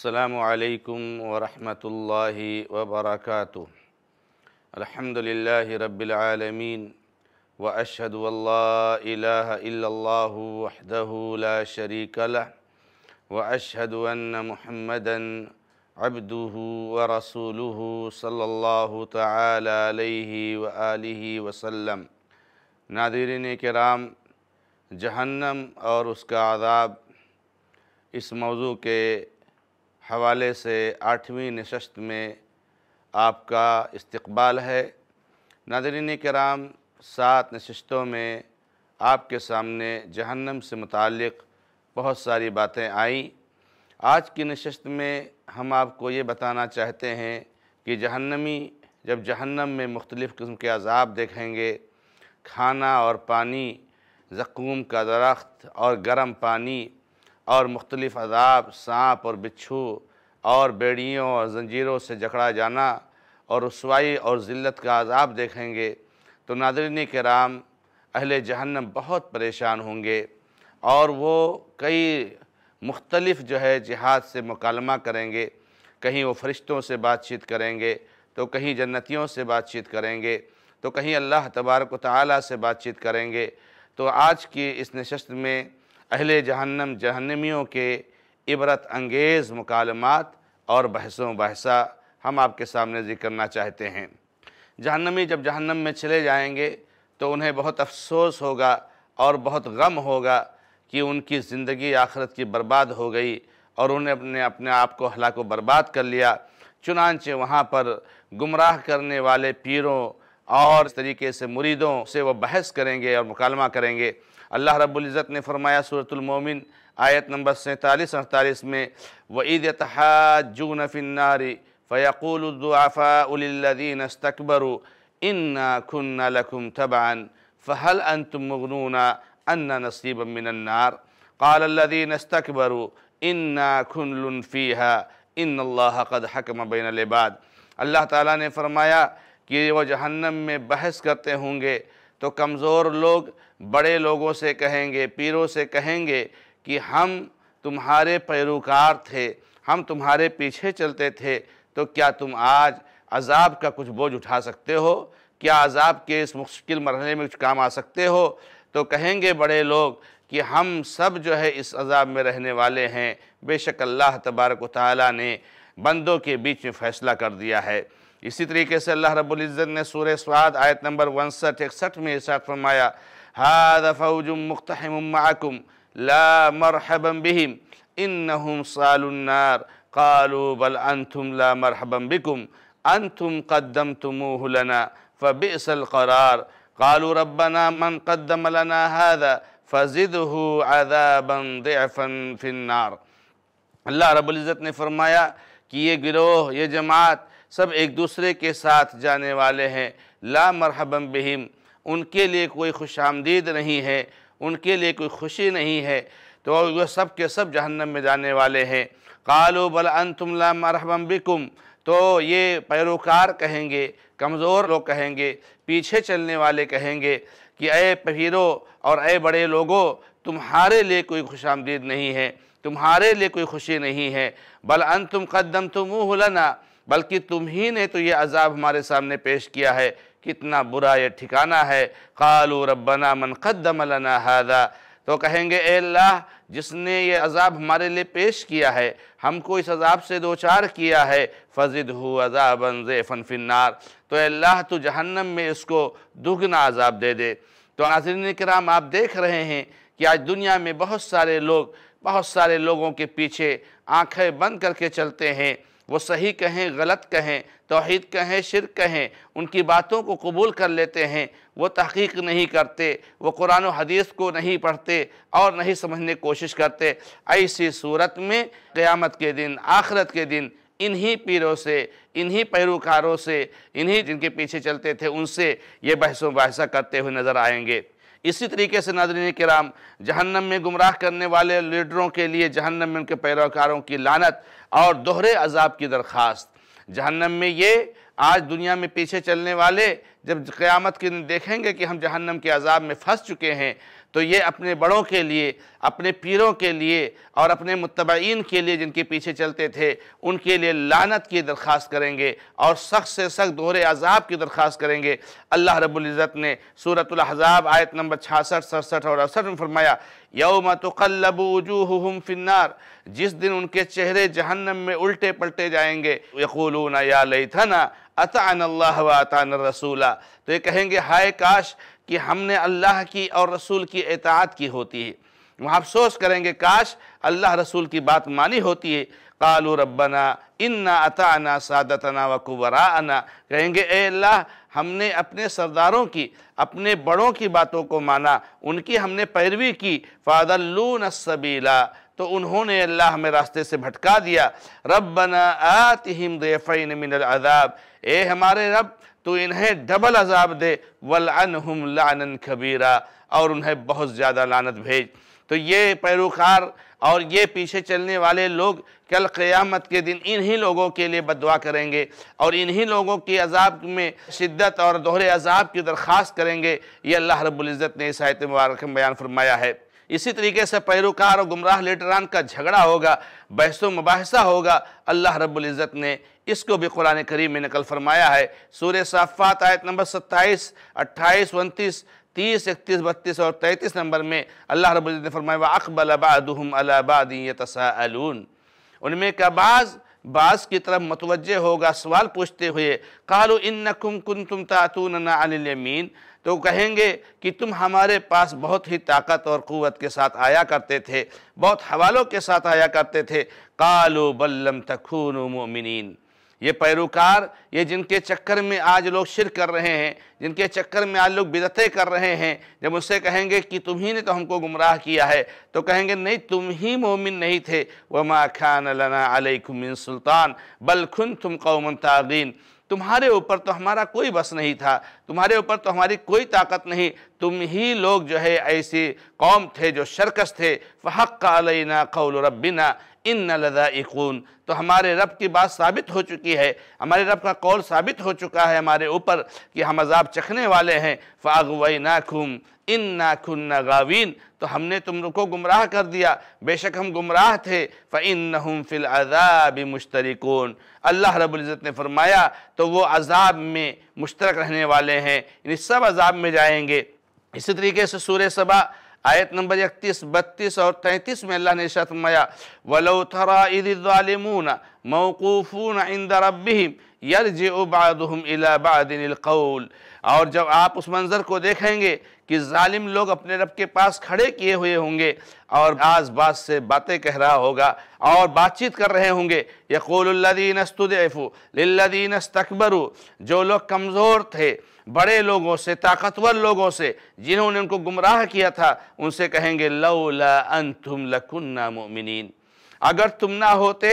السلام علیکم ورحمۃ اللہ وبرکاتہ الحمد للہ رب العالمین و اشد شریک شریکل و اشد محمدن ابدرس صلی اللہ تعالی علیہ وسلم ناظرین کرام جہنم اور اس کا عذاب اس موضوع کے حوالے سے آٹھویں نشست میں آپ کا استقبال ہے ناظرین کرام سات نشستوں میں آپ کے سامنے جہنم سے متعلق بہت ساری باتیں آئیں آج کی نشست میں ہم آپ کو یہ بتانا چاہتے ہیں کہ جہنمی جب جہنم میں مختلف قسم کے عذاب دیکھیں گے کھانا اور پانی زقوم کا درخت اور گرم پانی اور مختلف عذاب سانپ اور بچھو اور بیڑیوں اور زنجیروں سے جکڑا جانا اور رسوائی اور ذلت کا عذاب دیکھیں گے تو ناظرین کرام اہل جہنم بہت پریشان ہوں گے اور وہ کئی مختلف جو ہے جہاد سے مکالمہ کریں گے کہیں وہ فرشتوں سے بات چیت کریں گے تو کہیں جنتیوں سے بات چیت کریں گے تو کہیں اللہ تبارک و تعالیٰ سے بات چیت کریں گے تو آج کی اس نشست میں اہل جہنم جہنمیوں کے عبرت انگیز مکالمات اور بحثوں بحثہ ہم آپ کے سامنے ذکر چاہتے ہیں جہنمی جب جہنم میں چلے جائیں گے تو انہیں بہت افسوس ہوگا اور بہت غم ہوگا کہ ان کی زندگی آخرت کی برباد ہو گئی اور انہیں اپنے اپنے آپ کو ہلاک و برباد کر لیا چنانچہ وہاں پر گمراہ کرنے والے پیروں اور اس طریقے سے مریدوں سے وہ بحث کریں گے اور مکالمہ کریں گے اللہ رب العزت نے فرمایا سورة المومن آیت نمبر سنتالیس انتالیس میں وَإِذْ يَتَحَاجُّونَ فِي النَّارِ فَيَقُولُ الدُّعَفَاءُ لِلَّذِينَ اسْتَكْبَرُوا إِنَّا كُنَّا لَكُمْ تَبْعًا فَهَلْ أَنْتُمْ مُغْنُونَ أَنَّا نَصِيبًا مِنَ النَّارِ قَالَ الَّذِينَ اسْتَكْبَرُوا إِنَّا كُنْلٌ فِيهَا إِنَّ اللَّهَ قَدْ حَكَمَ بَيْنَ الْعِبَادِ اللہ تعالیٰ نے فرمایا کہ وہ جہنم میں بحث کرتے ہوں گے تو کمزور لوگ بڑے لوگوں سے کہیں گے پیروں سے کہیں گے کہ ہم تمہارے پیروکار تھے ہم تمہارے پیچھے چلتے تھے تو کیا تم آج عذاب کا کچھ بوجھ اٹھا سکتے ہو کیا عذاب کے اس مشکل مرحلے میں کچھ کام آ سکتے ہو تو کہیں گے بڑے لوگ کہ ہم سب جو ہے اس عذاب میں رہنے والے ہیں بے شک اللہ تبارک و تعالیٰ نے بندوں کے بیچ میں فیصلہ کر دیا ہے اسی طریقے سے اللہ رب العزت نے سورہ سواد آیت نمبر ونسٹھ اکسٹھ میرے ساتھ فرمایا لَا مَرْحَبًا بِهِمْ إِنَّهُمْ لامر النَّارِ بہم بَلْ سال النار مَرْحَبًا بل انتم قَدَّمْتُمُوهُ لَنَا فَبِئْسَ الْقَرَارِ قَالُوا رَبَّنَا مَنْ قَدَّمَ لَنَا ربنا قدم عَذَابًا ضِعْفًا فِي النَّارِ اللہ رب العزت نے فرمایا کہ یہ گروہ یہ جماعت سب ایک دوسرے کے ساتھ جانے والے ہیں لا مرحبم بہم ان کے لیے کوئی خوش آمدید نہیں ہے ان کے لیے کوئی خوشی نہیں ہے تو وہ سب کے سب جہنم میں جانے والے ہیں کالو بل انتم لا مرحب بکم تو یہ پیروکار کہیں گے کمزور لوگ کہیں گے پیچھے چلنے والے کہیں گے کہ اے پہیرو اور اے بڑے لوگوں تمہارے لیے کوئی خوش آمدید نہیں ہے تمہارے لیے کوئی خوشی نہیں ہے بلعن تم قدم تمہلنا بلکہ تم ہی نے تو یہ عذاب ہمارے سامنے پیش کیا ہے کتنا برا یہ ٹھکانہ ہے قالو ربنا من قدم لنا هذا تو کہیں گے اے اللہ جس نے یہ عذاب ہمارے لیے پیش کیا ہے ہم کو اس عذاب سے دوچار کیا ہے فَزِدْهُ ہو زِعْفًا فِي النَّارِ تو تو اللہ تو جہنم میں اس کو دگنا عذاب دے دے تو ناظرین کرام آپ دیکھ رہے ہیں کہ آج دنیا میں بہت سارے لوگ بہت سارے لوگوں کے پیچھے آنکھیں بند کر کے چلتے ہیں وہ صحیح کہیں غلط کہیں توحید کہیں شرک کہیں ان کی باتوں کو قبول کر لیتے ہیں وہ تحقیق نہیں کرتے وہ قرآن و حدیث کو نہیں پڑھتے اور نہیں سمجھنے کی کوشش کرتے ایسی صورت میں قیامت کے دن آخرت کے دن انہی پیروں سے انہی پیروکاروں سے انہی جن کے پیچھے چلتے تھے ان سے یہ بحث و بحثہ کرتے ہوئے نظر آئیں گے اسی طریقے سے ناظرین کرام جہنم میں گمراہ کرنے والے لیڈروں کے لیے جہنم میں ان کے پیروکاروں کی لانت اور دوہرے عذاب کی درخواست جہنم میں یہ آج دنیا میں پیچھے چلنے والے جب قیامت کے دن دیکھیں گے کہ ہم جہنم کے عذاب میں پھنس چکے ہیں تو یہ اپنے بڑوں کے لیے اپنے پیروں کے لیے اور اپنے متبعین کے لیے جن کے پیچھے چلتے تھے ان کے لیے لانت کی درخواست کریں گے اور سخت سے سخت دور عذاب کی درخواست کریں گے اللہ رب العزت نے سورة الحضاب آیت نمبر 66 67 اور 68 میں فرمایا وجوہہم فی النار جس دن ان کے چہرے جہنم میں الٹے پلٹے جائیں گے یقولون یا لیتنا اطعن اللہ و اطعن رسولہ تو یہ کہیں گے ہائے کاش کہ ہم نے اللہ کی اور رسول کی اطاعت کی ہوتی ہے وہاں افسوس کریں گے کاش اللہ رسول کی بات مانی ہوتی ہے قالوا ربنا انا اطعنا سادتنا و قبراءنا کہیں گے اے اللہ ہم نے اپنے سرداروں کی اپنے بڑوں کی باتوں کو مانا ان کی ہم نے پیروی کی فَادَلُّونَ السَّبِيلَ تو انہوں نے اللہ ہمیں راستے سے بھٹکا دیا ربنا آتہم ضیفین من العذاب اے ہمارے رب تو انہیں ڈبل عذاب دے ولعنہم لعنن کبیرا اور انہیں بہت زیادہ لعنت بھیج تو یہ پیروکار اور یہ پیچھے چلنے والے لوگ کل قیامت کے دن انہی لوگوں کے لئے بدعا کریں گے اور انہی لوگوں کی عذاب میں شدت اور دوہرے عذاب کی درخواست کریں گے یہ اللہ رب العزت نے اس آیت مبارک میں بیان فرمایا ہے اسی طریقے سے پیروکار اور گمراہ لیٹران کا جھگڑا ہوگا بحث و مباحثہ ہوگا اللہ رب العزت نے اس کو بھی قرآن کریم میں نقل فرمایا ہے سور صافات آیت نمبر ستائیس اٹھائیس انتیس تیس اکتیس بتیس اور تیتیس نمبر میں اللہ رب العزت نے فرمایا وَأَقْبَلَ بَعْدُهُمْ عَلَى بَعْدٍ يَتَسَاءَلُونَ ان میں کا بعض بعض کی طرف متوجہ ہوگا سوال پوچھتے ہوئے قَالُوا إِنَّكُمْ كُنْتُمْ تَعْتُونَنَا عَلِ الْيَمِينَ تو کہیں گے کہ تم ہمارے پاس بہت ہی طاقت اور قوت کے ساتھ آیا کرتے تھے بہت حوالوں کے ساتھ آیا کرتے تھے قَالُوا و بلم تخون و یہ پیروکار یہ جن کے چکر میں آج لوگ شر کر رہے ہیں جن کے چکر میں آج لوگ بدعتیں کر رہے ہیں جب اس سے کہیں گے کہ تم ہی نے تو ہم کو گمراہ کیا ہے تو کہیں گے نہیں تم ہی مومن نہیں تھے وَمَا كَانَ لَنَا عَلَيْكُم مِّن سُلْطَان بَلْ كُنْتُمْ قَوْمًا تَعْغِينَ تمہارے اوپر تو ہمارا کوئی بس نہیں تھا تمہارے اوپر تو ہماری کوئی طاقت نہیں تم ہی لوگ جو ہے ایسی قوم تھے جو شرکس تھے فَحَقَّ عَلَيْنَا قَوْلُ رَبِّنَا ان نہ تو ہمارے رب کی بات ثابت ہو چکی ہے ہمارے رب کا قول ثابت ہو چکا ہے ہمارے اوپر کہ ہم عذاب چکھنے والے ہیں فَأَغْوَيْنَاكُمْ اِنَّا كُنَّا غَاوِينَ تو ہم نے تم کو گمراہ کر دیا بے شک ہم گمراہ تھے فَإِنَّهُمْ فِي الْعَذَابِ مُشْتَرِكُونَ اللہ رب العزت نے فرمایا تو وہ عذاب میں مشترک رہنے والے ہیں یعنی سب عذاب میں جائیں گے اسی طریقے سے سورہ سبا آیت آية نمبر اکتیس بتیس اور تینتیس میں اللہ نے اشارت مایا وَلَوْ تَرَا اِذِ الظَّالِمُونَ مَوْقُوفُونَ عِنْدَ رَبِّهِمْ يَرْجِعُ بَعْدُهُمْ إِلَى بَعْدٍ الْقَوْلِ اور جب آپ اس منظر کو دیکھیں گے کہ ظالم لوگ اپنے رب کے پاس کھڑے کیے ہوئے ہوں گے اور آز بات سے باتیں کہہ رہا ہوگا اور بات چیت کر رہے ہوں گے یقول الذین استدعفوا للذین استکبروا جو لوگ کمزور تھے بڑے لوگوں سے طاقتور لوگوں سے جنہوں نے ان کو گمراہ کیا تھا ان سے کہیں گے انتم تم مؤمنین اگر تم نہ ہوتے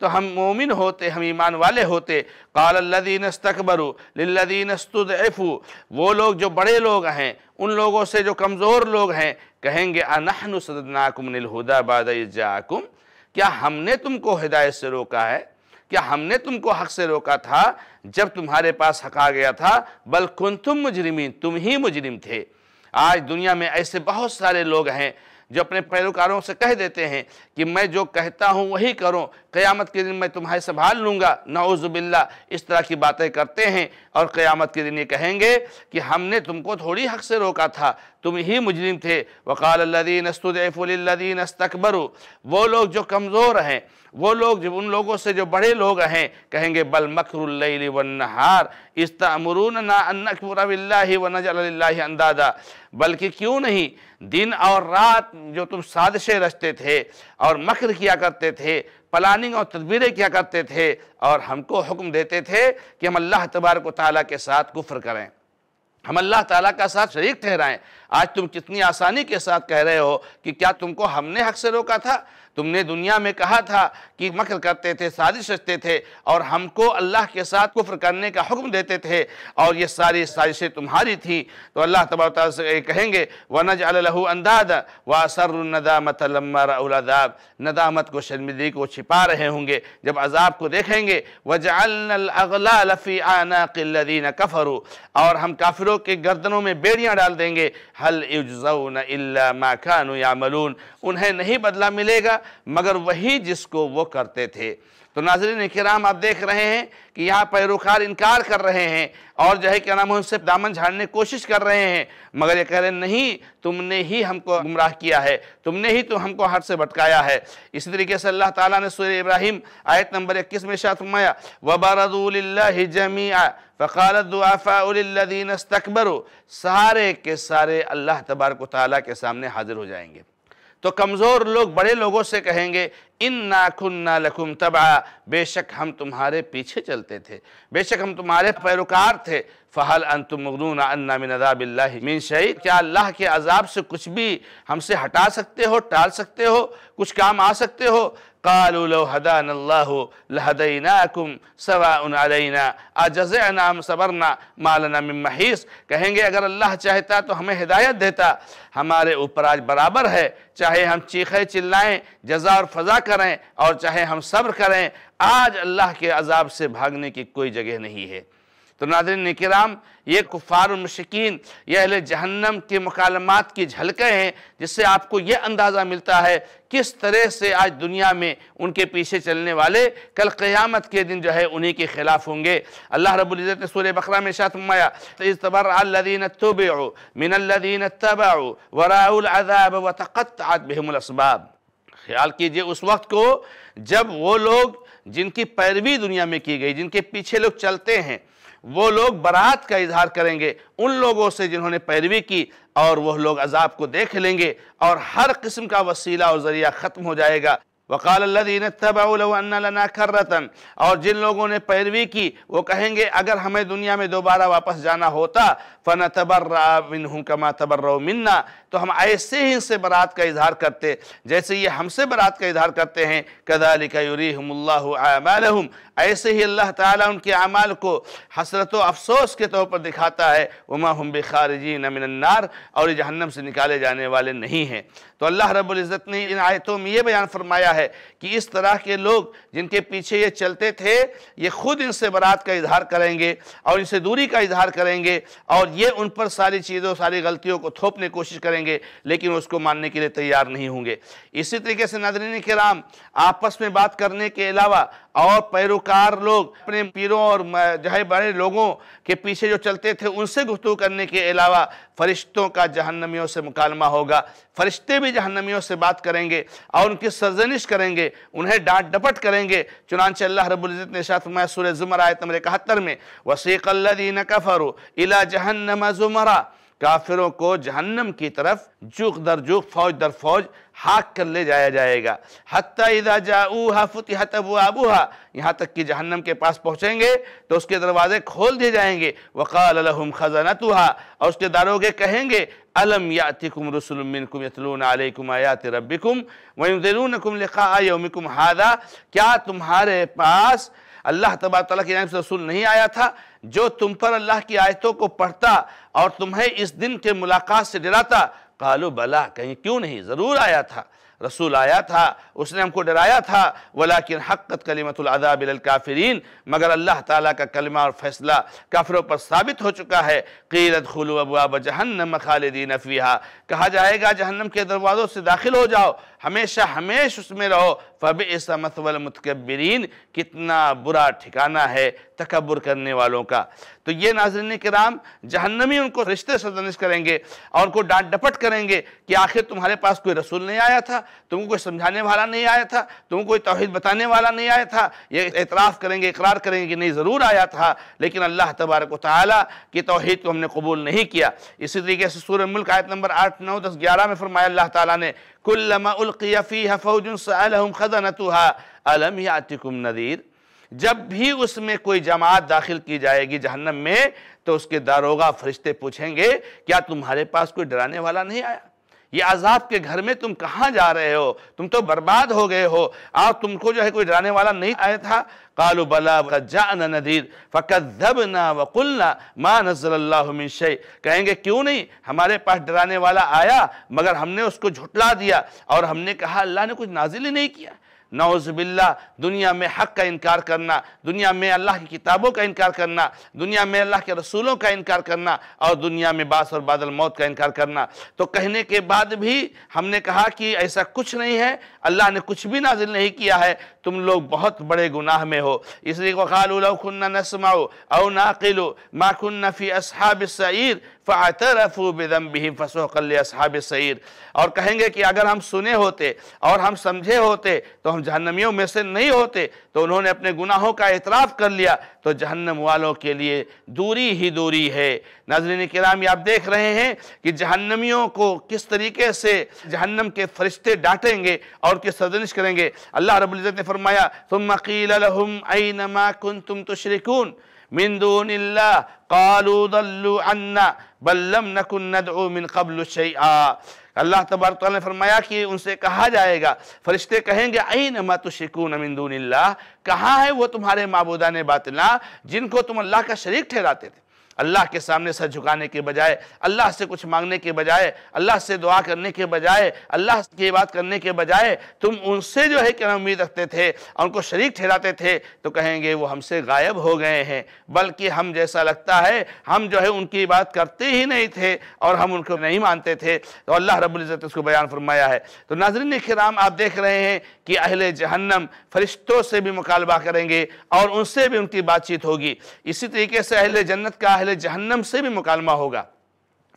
تو ہم مومن ہوتے ہم ایمان والے ہوتے الذین استقبر للذین ایفو وہ لوگ جو بڑے لوگ ہیں ان لوگوں سے جو کمزور لوگ ہیں کہیں گے آنا سد ناقم بعد ہدا کیا ہم نے تم کو ہدایت سے روکا ہے کیا ہم نے تم کو حق سے روکا تھا جب تمہارے پاس حق آ گیا تھا بلکن تم مجرمین تم ہی مجرم تھے آج دنیا میں ایسے بہت سارے لوگ ہیں جو اپنے پیروکاروں سے کہہ دیتے ہیں کہ میں جو کہتا ہوں وہی کروں قیامت کے دن میں تمہیں سنبھال لوں گا نعوذ باللہ اس طرح کی باتیں کرتے ہیں اور قیامت کے دن یہ کہیں گے کہ ہم نے تم کو تھوڑی حق سے روکا تھا تم ہی مجرم تھے وقال الَّذِينَ اسْتُدْعِفُ لِلَّذِينَ اللہ وہ لوگ جو کمزور ہیں وہ لوگ جب ان لوگوں سے جو بڑے لوگ ہیں کہیں گے بل مکر بِاللَّهِ وََََََََََََََََََََنہار لِلَّهِ نہ بلکہ کیوں نہیں دن اور رات جو تم سادشے رچتے تھے اور مکر کیا کرتے تھے پلاننگ اور تدبیریں کیا کرتے تھے اور ہم کو حکم دیتے تھے کہ ہم اللہ تبارک و تعالیٰ کے ساتھ گفر کریں ہم اللہ تعالیٰ کا ساتھ شریک ٹھہرائیں آج تم کتنی آسانی کے ساتھ کہہ رہے ہو کہ کیا تم کو ہم نے حق سے روکا تھا تم نے دنیا میں کہا تھا کہ مکر کرتے تھے سازش رچتے تھے اور ہم کو اللہ کے ساتھ کفر کرنے کا حکم دیتے تھے اور یہ ساری سازشیں تمہاری تھیں تو اللہ سے یہ کہیں گے وَنَجْعَلَ لَهُ أَنْدَادَ وَأَسَرُ النَّدَامَتَ لَمَّا رَأُوا رلاداب ندامت کو شرمدی کو چھپا رہے ہوں گے جب عذاب کو دیکھیں گے الْأَغْلَالَ فِي آنَاقِ الَّذِينَ كَفَرُوا اور ہم کافروں کے گردنوں میں بیڑیاں ڈال دیں گے إِلَّا مَا كَانُوا يَعْمَلُونَ انہیں نہیں بدلہ ملے گا مگر وہی جس کو وہ کرتے تھے تو ناظرین کرام آپ دیکھ رہے ہیں کہ یہاں پیروکار انکار کر رہے ہیں اور جو ہے کیا نام سے دامن جھاڑنے کوشش کر رہے ہیں مگر یہ کہہ رہے ہیں نہیں تم نے ہی ہم کو گمراہ کیا ہے تم نے ہی تو ہم کو ہر سے بھٹکایا ہے اسی طریقے سے اللہ تعالیٰ نے سورہ ابراہیم آیت نمبر اکیس میں فرمایا وَبَرَضُوا لِلَّهِ اشافایا لِلَّذِينَ اسْتَكْبَرُوا سارے کے سارے اللہ تبارک و تعالیٰ کے سامنے حاضر ہو جائیں گے تو کمزور لوگ بڑے لوگوں سے کہیں گے ان كُنَّا لَكُمْ تَبْعَا بے شک ہم تمہارے پیچھے چلتے تھے بے شک ہم تمہارے پیروکار تھے فَحَلْ أَنْتُمْ مُغْنُونَ عَنَّا مِنْ عَذَابِ اللَّهِ مِنْ شَئِدْ کیا اللہ کے عذاب سے کچھ بھی ہم سے ہٹا سکتے ہو ٹال سکتے ہو کچھ کام آ سکتے ہو قالوا لو هدانا الله لهديناكم سواء علينا اجزعنا ام صبرنا ما لنا من محيص کہیں گے اگر اللہ چاہتا تو ہمیں ہدایت دیتا ہمارے اوپر آج برابر ہے چاہے ہم چیخیں چلائیں جزا اور فضا کریں اور چاہے ہم صبر کریں آج اللہ کے عذاب سے بھاگنے کی کوئی جگہ نہیں ہے تو ناظرین کرام یہ کفار المشکین اہل جہنم کے مکالمات کی جھلکیں ہیں جس سے آپ کو یہ اندازہ ملتا ہے کس طرح سے آج دنیا میں ان کے پیچھے چلنے والے کل قیامت کے دن جو ہے انہی کے خلاف ہوں گے اللہ رب العزت نے سور بقرہ میں شاط الْعَذَابَ تو بِهِمُ الْأَسْبَابِ خیال کیجئے اس وقت کو جب وہ لوگ جن کی پیروی دنیا میں کی گئی جن کے پیچھے لوگ چلتے ہیں وہ لوگ برات کا اظہار کریں گے ان لوگوں سے جنہوں نے پیروی کی اور وہ لوگ عذاب کو دیکھ لیں گے اور ہر قسم کا وسیلہ اور ذریعہ ختم ہو جائے گا لَنَا كَرَّةً اور جن لوگوں نے پیروی کی وہ کہیں گے اگر ہمیں دنیا میں دوبارہ واپس جانا ہوتا كَمَا تَبَرَّوْ مِنَّا تو ہم ایسے ہی ان سے برات کا اظہار کرتے جیسے یہ ہم سے برات کا اظہار کرتے ہیں قَذَلِكَ يُرِيهُمُ اللَّهُ عَمَالَهُمْ ایسے ہی اللہ تعالیٰ ان کے اعمال کو حسرت و افسوس کے طور پر دکھاتا ہے وَمَا هُمْ بِخَارِجِينَ مِنَ النَّارِ اور یہ جہنم سے نکالے جانے والے نہیں ہیں تو اللہ رب العزت نے ان آیتوں میں یہ بیان فرمایا ہے کہ اس طرح کے لوگ جن کے پیچھے یہ چلتے تھے یہ خود ان سے برات کا اظہار کریں گے اور ان سے دوری کا اظہار کریں گے اور یہ ان پر ساری چیزوں ساری غلطیوں کو تھوپنے کوشش کریں کریں گے لیکن اس کو ماننے کے لئے تیار نہیں ہوں گے اسی طریقے سے ناظرین کرام آپس میں بات کرنے کے علاوہ اور پیروکار لوگ اپنے پیروں اور جہے بڑے لوگوں کے پیچھے جو چلتے تھے ان سے گفتو کرنے کے علاوہ فرشتوں کا جہنمیوں سے مکالمہ ہوگا فرشتے بھی جہنمیوں سے بات کریں گے اور ان کی سرزنش کریں گے انہیں ڈانٹ ڈپٹ کریں گے چنانچہ اللہ رب العزت نے شاہد فرمایا سورہ زمر آیت نمبر 71 میں وَسِقَ الَّذِينَ كَفَرُوا إِلَى جَهَنَّمَ زُمَرَا کافروں کو جہنم کی طرف جوق در جوق فوج در فوج ہاک کر لے جایا جائے گا حتی اذا جاؤوہا فتحت ابوابوہا یہاں تک کہ جہنم کے پاس پہنچیں گے تو اس کے دروازے کھول دیے جائیں گے وقال لہم خزانتوہا اور اس کے داروگے کہیں گے الم یاتکم رسل منکم یتلون علیکم آیات ربکم وینذرونکم لقاء یومکم هذا کیا تمہارے پاس اللہ تبار تعالیٰ کی جانب سے رسول نہیں آیا تھا جو تم پر اللہ کی آیتوں کو پڑھتا اور تمہیں اس دن کے ملاقات سے ڈراتا قالو بلا کہیں کیوں نہیں ضرور آیا تھا رسول آیا تھا اس نے ہم کو ڈرایا تھا ولیکن حقت کلمت العذاب للکافرین مگر اللہ تعالیٰ کا کلمہ اور فیصلہ کافروں پر ثابت ہو چکا ہے قیرت خلو ابواب جہنم خالدین فیہا کہا جائے گا جہنم کے دروازوں سے داخل ہو جاؤ ہمیشہ ہمیش اس میں رہو فبِ سمت والمتقبرین کتنا برا ٹھکانہ ہے تکبر کرنے والوں کا تو یہ ناظرین کرام جہنمی ان کو رشتے سردنش کریں گے اور ان کو ڈانٹ ڈپٹ کریں گے کہ آخر تمہارے پاس کوئی رسول نہیں آیا تھا تم کوئی سمجھانے والا نہیں آیا تھا تم کوئی توحید بتانے والا نہیں آیا تھا یہ اعتراف کریں گے اقرار کریں گے کہ نہیں ضرور آیا تھا لیکن اللہ تبارک و کی توحید کو ہم نے قبول نہیں کیا اسی طریقے سے سورہ فرمایا اللہ تعالیٰ نے جب بھی اس میں کوئی جماعت داخل کی جائے گی جہنم میں تو اس کے داروغہ فرشتے پوچھیں گے کیا تمہارے پاس کوئی ڈرانے والا نہیں آیا یہ عذاب کے گھر میں تم کہاں جا رہے ہو تم تو برباد ہو گئے ہو آپ تم کو جو ہے کوئی ڈرانے والا نہیں آیا تھا قَالُوا بلا وَجَعْنَا نَدِيرِ ندیر وَقُلْنَا مَا نہ اللَّهُ مِنْ شَيْءٍ کہیں گے کیوں نہیں ہمارے پاس ڈرانے والا آیا مگر ہم نے اس کو جھٹلا دیا اور ہم نے کہا اللہ نے کچھ نازل ہی نہیں کیا نعوذ باللہ دنیا میں حق کا انکار کرنا دنیا میں اللہ کی کتابوں کا انکار کرنا دنیا میں اللہ کے رسولوں کا انکار کرنا اور دنیا میں باس اور بادل موت کا انکار کرنا تو کہنے کے بعد بھی ہم نے کہا کہ ایسا کچھ نہیں ہے اللہ نے کچھ بھی نازل نہیں کیا ہے تم لوگ بہت بڑے گناہ میں ہو اس لیے لَوْ كُنَّا نصماؤ اونا عقیل مَا كُنَّا فِي اصحاب السَّعِيرِ فَعَتَرَفُوا بِذَنْبِهِمْ فَسُحْقًا لِأَصْحَابِ السَّعِيرِ اور کہیں گے کہ اگر ہم سنے ہوتے اور ہم سمجھے ہوتے تو ہم جہنمیوں میں سے نہیں ہوتے تو انہوں نے اپنے گناہوں کا اعتراف کر لیا تو جہنم والوں کے لیے دوری ہی دوری ہے ناظرین کرام یہ آپ دیکھ رہے ہیں کہ جہنمیوں کو کس طریقے سے جہنم کے فرشتے ڈانٹیں گے اور کی سرزنش کریں گے اللہ رب العزت نے فرمایا ثم قیل لهم اين ما كنتم تشركون من دون الله قالوا ضلوا عنا قبل نقبل اللہ تعالیٰ نے فرمایا کہ ان سے کہا جائے گا فرشتے کہیں گے تشکون من دون اللہ کہاں ہے وہ تمہارے معبودان باطلہ جن کو تم اللہ کا شریک ٹھہراتے تھے اللہ کے سامنے سر جھکانے کے بجائے اللہ سے کچھ مانگنے کے بجائے اللہ سے دعا کرنے کے بجائے اللہ کی بات کرنے کے بجائے تم ان سے جو ہے کہ امید رکھتے تھے اور ان کو شریک ٹھہراتے تھے تو کہیں گے وہ ہم سے غائب ہو گئے ہیں بلکہ ہم جیسا لگتا ہے ہم جو ہے ان کی بات کرتے ہی نہیں تھے اور ہم ان کو نہیں مانتے تھے تو اللہ رب العزت اس کو بیان فرمایا ہے تو ناظرین کرام آپ دیکھ رہے ہیں کہ اہل جہنم فرشتوں سے بھی مکالبہ کریں گے اور ان سے بھی ان کی بات چیت ہوگی اسی طریقے سے اہل جنت کا اہل اہل جہنم سے بھی مکالمہ ہوگا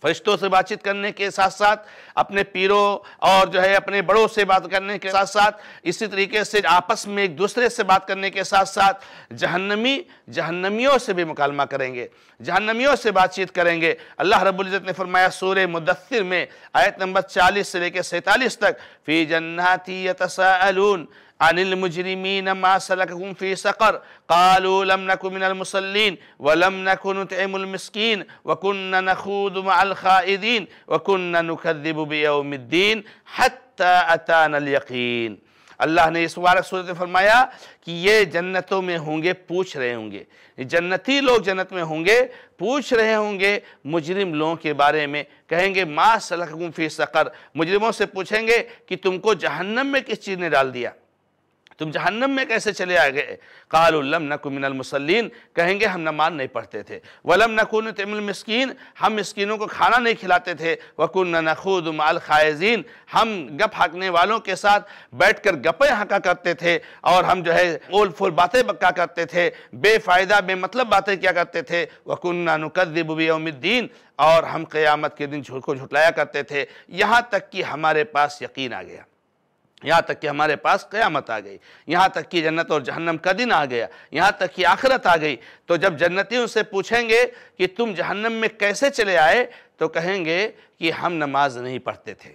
فرشتوں سے باتچیت کرنے کے ساتھ ساتھ اپنے پیروں اور جو ہے اپنے بڑوں سے بات کرنے کے ساتھ ساتھ اسی طریقے سے آپس میں ایک دوسرے سے بات کرنے کے ساتھ ساتھ جہنمی جہنمیوں سے بھی مکالمہ کریں گے جہنمیوں سے باتچیت کریں گے اللہ رب العزت نے فرمایا سور مدثر میں آیت نمبر چالیس سے لے کے سینتالیس تک فی جناتی یتساءلون سقر قالوا لم نكن من المصلين ولم نخوض مع الخائدين وكنا نكذب بيوم الدين حتى نل اليقين اللہ نے اس مبارک صورت میں فرمایا کہ یہ جنتوں میں ہوں گے پوچھ رہے ہوں گے جنتی لوگ جنت میں ہوں گے پوچھ رہے ہوں گے مجرم لوگوں کے بارے میں کہیں گے ما سلکم فی سقر مجرموں سے پوچھیں گے کہ تم کو جہنم میں کس چیز نے ڈال دیا تم جہنم میں کیسے چلے آئے گئے قعلّم نہ کو من المسلین کہیں گے ہم نماز نہیں پڑھتے تھے ولم نقن تم المسکین ہم مسکینوں کو کھانا نہیں کھلاتے تھے وقن نخود مال خائزین ہم گپ ہاکنے والوں کے ساتھ بیٹھ کر گپیں حقا کرتے تھے اور ہم جو ہے اول فول باتیں بکا کرتے تھے بے فائدہ بے مطلب باتیں کیا کرتے تھے وَكُنَّا نُكَذِّبُ بِيَوْمِ الدین اور ہم قیامت کے دن جھوٹ کو جھٹلایا کرتے تھے یہاں تک کہ ہمارے پاس یقین آ گیا یہاں تک کہ ہمارے پاس قیامت آ گئی یہاں تک کہ جنت اور جہنم کا دن آ گیا یہاں تک کہ آخرت آ گئی تو جب جنتی ان سے پوچھیں گے کہ تم جہنم میں کیسے چلے آئے تو کہیں گے کہ ہم نماز نہیں پڑھتے تھے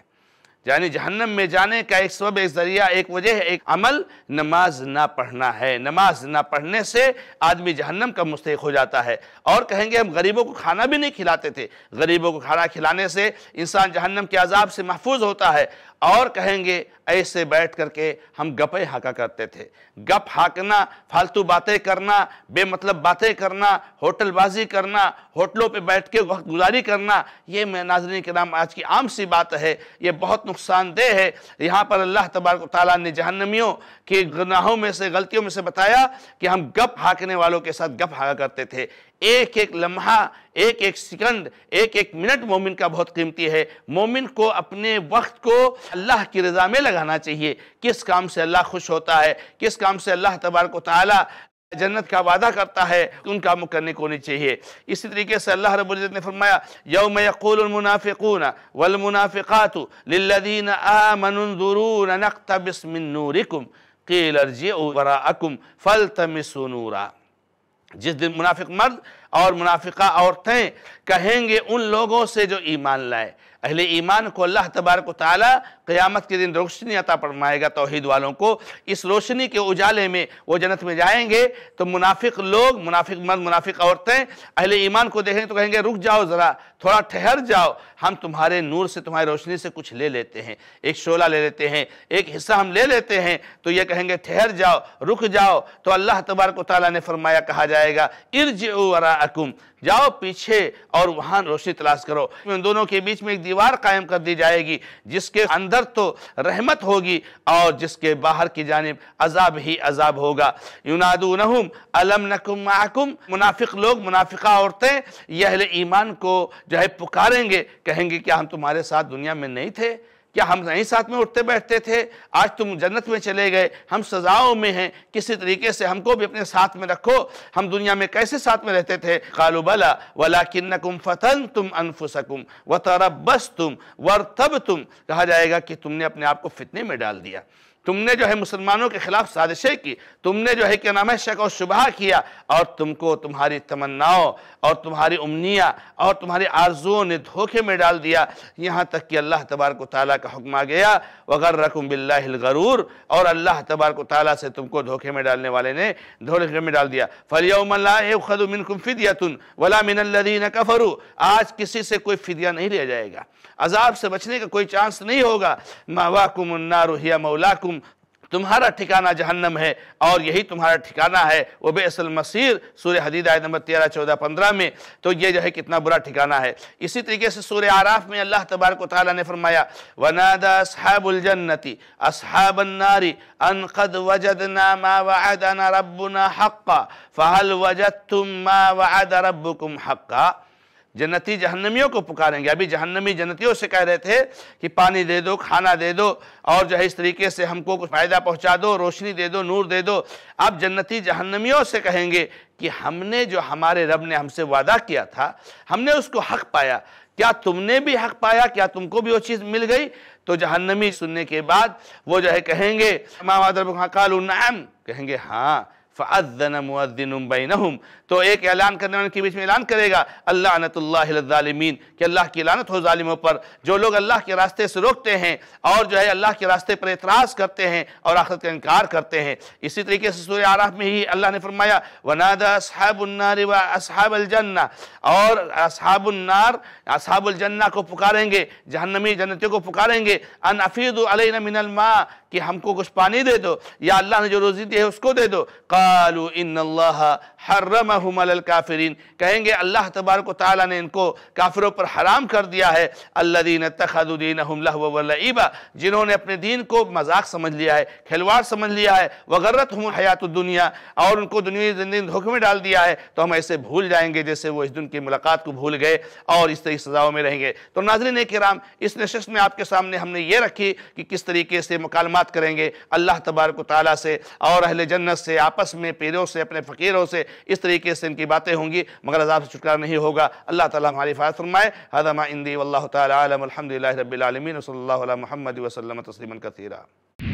یعنی جہنم میں جانے کا ایک سبب ایک ذریعہ ایک وجہ ہے ایک عمل نماز نہ پڑھنا ہے نماز نہ پڑھنے سے آدمی جہنم کا مستحق ہو جاتا ہے اور کہیں گے ہم غریبوں کو کھانا بھی نہیں کھلاتے تھے غریبوں کو کھانا کھلانے سے انسان جہنم کے عذاب سے محفوظ ہوتا ہے اور کہیں گے ایسے بیٹھ کر کے ہم گپے ہاکا کرتے تھے گپ ہاکنا فالتو باتیں کرنا بے مطلب باتیں کرنا ہوٹل بازی کرنا ہوٹلوں پہ بیٹھ کے وقت گزاری کرنا یہ میں ناظرین کے نام آج کی عام سی بات ہے یہ بہت نقصان دہ ہے یہاں پر اللہ تبارک و تعالیٰ نے جہنمیوں کی گناہوں میں سے غلطیوں میں سے بتایا کہ ہم گپ ہاکنے والوں کے ساتھ گپ ہاکا کرتے تھے ایک ایک لمحہ ایک ایک سیکنڈ ایک ایک منٹ مومن کا بہت قیمتی ہے مومن کو اپنے وقت کو اللہ کی رضا میں لگانا چاہیے کس کام سے اللہ خوش ہوتا ہے کس کام سے اللہ تبارک و تعالی جنت کا وعدہ کرتا ہے ان کا مکرنے کو نہیں چاہیے اسی طریقے سے اللہ رب العزت نے فرمایا یوم یقول المنافقون والمنافقات للذین نقتبس من نورکم قیل ارجعوا وراءکم فالتمسوا نورا جس دن منافق مرد اور منافقہ عورتیں کہیں گے ان لوگوں سے جو ایمان لائے اہل ایمان کو اللہ تبارک و تعالی قیامت کے دن روشنی عطا فرمائے گا توحید والوں کو اس روشنی کے اجالے میں وہ جنت میں جائیں گے تو منافق لوگ منافق مرد منافق عورتیں اہل ایمان کو دیکھیں تو کہیں گے رک جاؤ ذرا تھوڑا ٹھہر جاؤ ہم تمہارے نور سے تمہاری روشنی سے کچھ لے لیتے ہیں ایک شعلہ لے لیتے ہیں ایک حصہ ہم لے لیتے ہیں تو یہ کہیں گے ٹھہر جاؤ رک جاؤ تو اللہ تبارک و تعالی نے فرمایا کہا جائے گا ارجعو وراءکم جاؤ پیچھے اور وہاں روشنی تلاش کرو ان دونوں کے بیچ میں ایک دیوار قائم کر دی جائے گی جس کے اندر تو رحمت ہوگی اور جس کے باہر کی جانب عذاب ہی عذاب ہوگا یونادونہم نکم معکم منافق لوگ منافقہ عورتیں یہ اہل ایمان کو جو ہے پکاریں گے کہیں گے کیا ہم تمہارے ساتھ دنیا میں نہیں تھے کیا ہم نہیں ساتھ میں اٹھتے بیٹھتے تھے آج تم جنت میں چلے گئے ہم سزاؤں میں ہیں کسی طریقے سے ہم کو بھی اپنے ساتھ میں رکھو ہم دنیا میں کیسے ساتھ میں رہتے تھے قالوا بلا ولا فتنتم کم فتن وارتبتم کہا جائے گا کہ تم نے اپنے آپ کو فتنے میں ڈال دیا تم نے جو ہے مسلمانوں کے خلاف سازشیں کی تم نے جو ہے کہ ہے شک و شبہ کیا اور تم کو تمہاری تمناؤں اور تمہاری امنیہ اور تمہاری آرزوؤں نے دھوکے میں ڈال دیا یہاں تک کہ اللہ تبارک و تعالیٰ کا حکم آ گیا وَغَرَّكُمْ بِاللَّهِ الْغَرُورِ اور اللہ تبارک و تعالیٰ سے تم کو دھوکے میں ڈالنے والے نے دھوکے میں ڈال دیا فَلْيَوْمَ لَا خدم مِنْكُمْ فِدْيَةٌ وَلَا مِنَ الَّذِينَ كَفَرُوا آج کسی سے کوئی فدیہ نہیں لیا جائے گا عذاب سے بچنے کا کوئی چانس نہیں ہوگا مَوَاكُمُ النَّارُ هِيَ مَوْلَاكُمْ تمہارا ٹھکانہ جہنم ہے اور یہی تمہارا ٹھکانہ ہے وہ بے اصل مسیر سورہ حدید آیت نمبر تیرہ چودہ پندرہ میں تو یہ جو ہے کتنا برا ٹھکانہ ہے اسی طریقے سے سورہ عراف میں اللہ تبارک و تعالی نے فرمایا وَنَادَ أَصْحَابُ الْجَنَّةِ أَصْحَابَ النَّارِ أَنْ قَدْ وَجَدْنَا مَا وَعَدَنَا رَبُّنَا حَقَّ فَهَلْ وَجَدْتُمْ مَا وَعَدَ رَبُّكُمْ حَقَّ جنتی جہنمیوں کو پکاریں گے ابھی جہنمی جنتیوں سے کہہ رہے تھے کہ پانی دے دو کھانا دے دو اور جو ہے اس طریقے سے ہم کو کچھ فائدہ پہنچا دو روشنی دے دو نور دے دو اب جنتی جہنمیوں سے کہیں گے کہ ہم نے جو ہمارے رب نے ہم سے وعدہ کیا تھا ہم نے اس کو حق پایا کیا تم نے بھی حق پایا کیا تم کو بھی وہ چیز مل گئی تو جہنمی سننے کے بعد وہ جو ہے کہیں گے کالون کہیں گے ہاں مُؤَذِّنٌ بَيْنَهُمْ تو ایک اعلان کرنے والے کے بیچ میں اعلان کرے گا اللہ للظالمین کہ اللہ کی لعنت ہو ظالموں پر جو لوگ اللہ کے راستے سے روکتے ہیں اور جو ہے اللہ کے راستے پر اعتراض کرتے ہیں اور آخرت کا انکار کرتے ہیں اسی طریقے سے سورہ آرا میں ہی اللہ نے فرمایا وَنَادَ أَصْحَابُ النَّارِ وَأَصْحَابَ الْجَنَّةِ اور اصحاب النار اصحاب الجنہ کو پکاریں گے جہنمی جنتیوں کو پکاریں گے انفید المن کہ ہم کو کچھ پانی دے دو یا اللہ نے جو روزی دی ہے اس کو دے دو قالوا ان اللہ حرمہم علی الکافرین کہیں گے اللہ تبارک و تعالی نے ان کو کافروں پر حرام کر دیا ہے الذین اتخذوا دینہم لہوا ولعبا جنہوں نے اپنے دین کو مذاق سمجھ لیا ہے کھلواڑ سمجھ لیا ہے وغرتہم حیات الدنیا اور ان کو دنیا زندین دھوکے میں ڈال دیا ہے تو ہم ایسے بھول جائیں گے جیسے وہ اس دن کی ملاقات کو بھول گئے اور اس طریقے سزاوں سزاؤں میں رہیں گے تو ناظرین کرام اس نشست میں آپ کے سامنے ہم نے یہ رکھی کہ کس طریقے سے مکالمہ کریں گے اللہ تبارک و تعالیٰ سے اور اہل جنت سے آپس میں پیروں سے اپنے فقیروں سے اس طریقے سے ان کی باتیں ہوں گی مگر عذاب سے چھٹکار نہیں ہوگا اللہ تعالیٰ ہماری فائد فرمائے ما اندی واللہ تعالیٰ عالم رب العالمین صلی اللہ علیہ محمد وسلم تسلیم کثیرہ